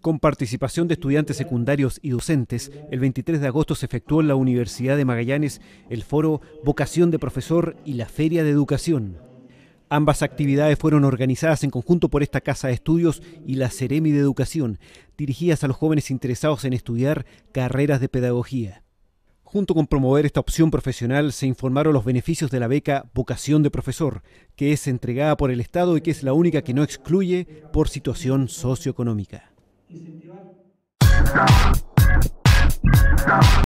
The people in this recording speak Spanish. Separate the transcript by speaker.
Speaker 1: Con participación de estudiantes secundarios y docentes, el 23 de agosto se efectuó en la Universidad de Magallanes el foro Vocación de Profesor y la Feria de Educación. Ambas actividades fueron organizadas en conjunto por esta Casa de Estudios y la Ceremi de Educación, dirigidas a los jóvenes interesados en estudiar carreras de pedagogía. Junto con promover esta opción profesional, se informaron los beneficios de la beca Vocación de Profesor, que es entregada por el Estado y que es la única que no excluye por situación socioeconómica.